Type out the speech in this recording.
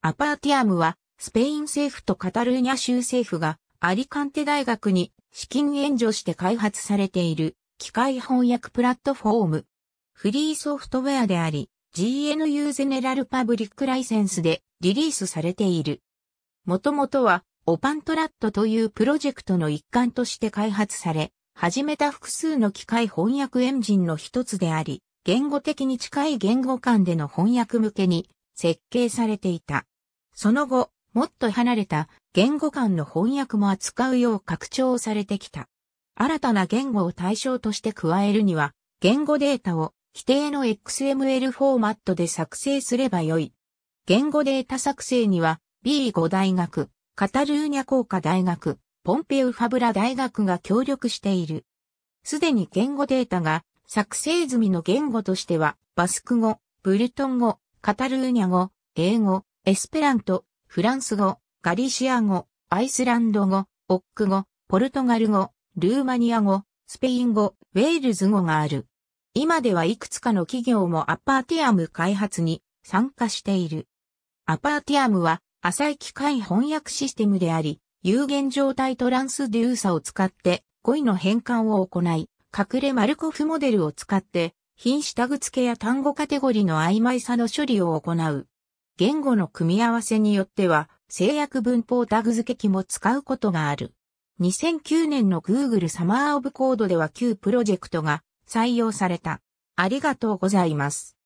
アパーティアムは、スペイン政府とカタルーニャ州政府が、アリカンテ大学に資金援助して開発されている、機械翻訳プラットフォーム。フリーソフトウェアであり、GNU ゼネラルパブリックライセンスでリリースされている。もともとは、オパントラットというプロジェクトの一環として開発され、始めた複数の機械翻訳エンジンの一つであり、言語的に近い言語間での翻訳向けに設計されていた。その後、もっと離れた言語間の翻訳も扱うよう拡張されてきた。新たな言語を対象として加えるには、言語データを規定の XML フォーマットで作成すればよい。言語データ作成には B5 大学、カタルーニャ工科大学、ポンペウファブラ大学が協力している。すでに言語データが作成済みの言語としては、バスク語、ブルトン語、カタルーニャ語、英語、エスペラント、フランス語、ガリシア語、アイスランド語、オック語、ポルトガル語、ルーマニア語、スペイン語、ウェールズ語がある。今ではいくつかの企業もアパーティアム開発に参加している。アパーティアムは浅い機械翻訳システムであり、有限状態トランスデューサを使って語彙の変換を行い、隠れマルコフモデルを使って品種タグ付けや単語カテゴリの曖昧さの処理を行う。言語の組み合わせによっては、制約文法タグ付け機も使うことがある。2009年の Google サマーオブコードでは旧プロジェクトが採用された。ありがとうございます。